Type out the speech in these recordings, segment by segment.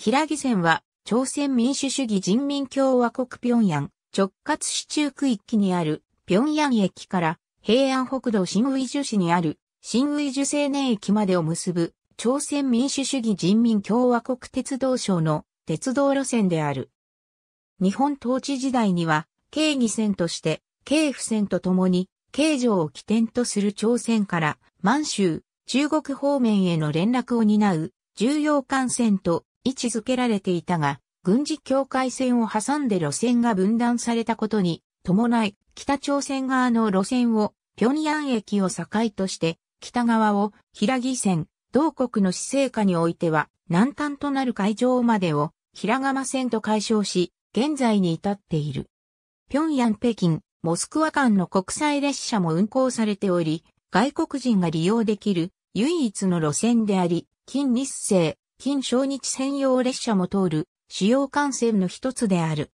平木線は、朝鮮民主主義人民共和国平壌、直轄市中区域にある平壌駅から平安北道新宇イ市にある新宇イ青年駅までを結ぶ朝鮮民主主義人民共和国鉄道省の鉄道路線である。日本統治時代には、京義線として、京府線とともに、京城を起点とする朝鮮から、満州、中国方面への連絡を担う、重要幹線と位置づけられていたが、軍事境界線を挟んで路線が分断されたことに伴い、北朝鮮側の路線を、平壌駅を境として、北側を平木線、同国の市政下においては、南端となる海上までを平釜線と解消し、現在に至っている。平壌北京、モスクワ間の国際列車も運行されており、外国人が利用できる唯一の路線であり、近日清、近小日専用列車も通る主要幹線の一つである。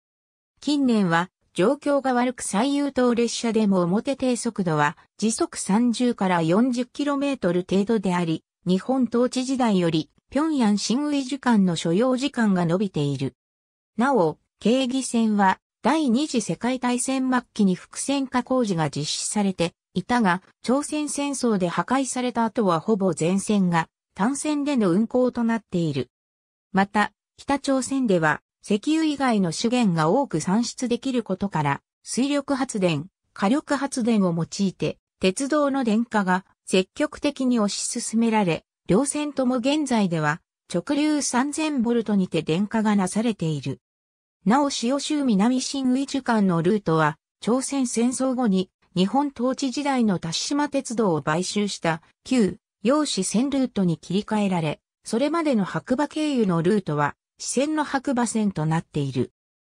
近年は状況が悪く最優等列車でも表低速度は時速30から 40km 程度であり、日本統治時代より平壌新ウイ時間の所要時間が伸びている。なお、経義線は第二次世界大戦末期に伏線化工事が実施されていたが、朝鮮戦争で破壊された後はほぼ全線が単線での運行となっている。また、北朝鮮では石油以外の資源が多く産出できることから、水力発電、火力発電を用いて、鉄道の電化が積極的に推し進められ、両線とも現在では直流3000ボルトにて電化がなされている。なお塩州南新宇宙間のルートは、朝鮮戦争後に日本統治時代の田島鉄道を買収した旧陽子線ルートに切り替えられ、それまでの白馬経由のルートは、支線の白馬線となっている。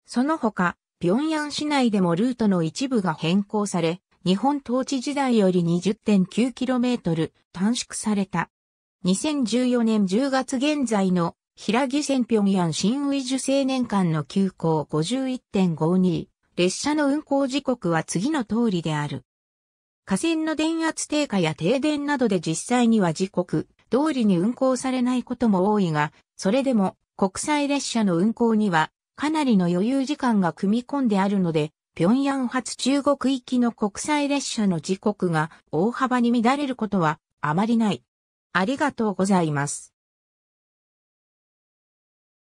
その他、平壌市内でもルートの一部が変更され、日本統治時代より 20.9km 短縮された。2014年10月現在の平木線平壌新ウイジュ青年間の急行51.52。列車の運行時刻は次の通りである。河川の電圧低下や停電などで実際には時刻通りに運行されないことも多いが、それでも国際列車の運行にはかなりの余裕時間が組み込んであるので、平壌発中国行きの国際列車の時刻が大幅に乱れることはあまりない。ありがとうございます。